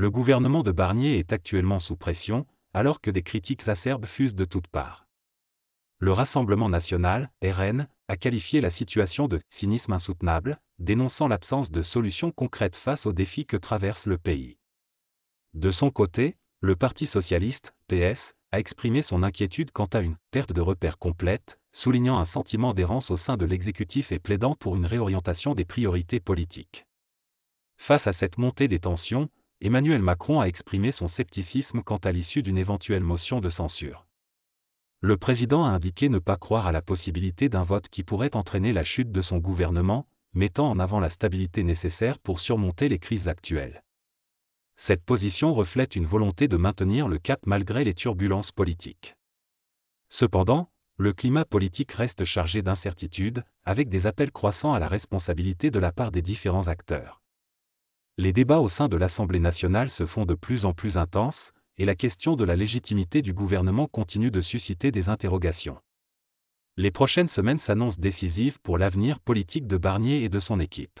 le gouvernement de Barnier est actuellement sous pression, alors que des critiques acerbes fusent de toutes parts. Le Rassemblement national, RN, a qualifié la situation de cynisme insoutenable, dénonçant l'absence de solutions concrètes face aux défis que traverse le pays. De son côté, le Parti socialiste, PS, a exprimé son inquiétude quant à une perte de repères complète, soulignant un sentiment d'errance au sein de l'exécutif et plaidant pour une réorientation des priorités politiques. Face à cette montée des tensions, Emmanuel Macron a exprimé son scepticisme quant à l'issue d'une éventuelle motion de censure. Le président a indiqué ne pas croire à la possibilité d'un vote qui pourrait entraîner la chute de son gouvernement, mettant en avant la stabilité nécessaire pour surmonter les crises actuelles. Cette position reflète une volonté de maintenir le cap malgré les turbulences politiques. Cependant, le climat politique reste chargé d'incertitudes, avec des appels croissants à la responsabilité de la part des différents acteurs les débats au sein de l'Assemblée nationale se font de plus en plus intenses, et la question de la légitimité du gouvernement continue de susciter des interrogations. Les prochaines semaines s'annoncent décisives pour l'avenir politique de Barnier et de son équipe.